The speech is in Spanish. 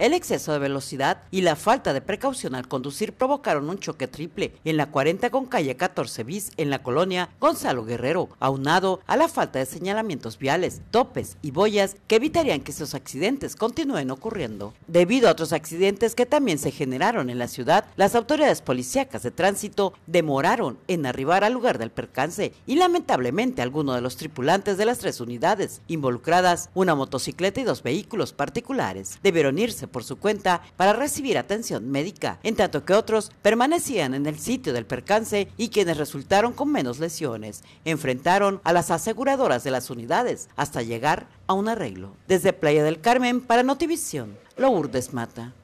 El exceso de velocidad y la falta de precaución al conducir provocaron un choque triple en la 40 con calle 14 bis en la colonia Gonzalo Guerrero, aunado a la falta de señalamientos viales, topes y boyas que evitarían que esos accidentes continúen ocurriendo. Debido a otros accidentes que también se generaron en la ciudad, las autoridades policíacas de tránsito demoraron en arribar al lugar del percance y lamentablemente algunos de los tripulantes de las tres unidades involucradas, una motocicleta y dos vehículos particulares, debieron irse por su cuenta para recibir atención médica, en tanto que otros permanecían en el sitio del percance y quienes resultaron con menos lesiones enfrentaron a las aseguradoras de las unidades hasta llegar a un arreglo. Desde Playa del Carmen para Notivisión, Lourdes Mata.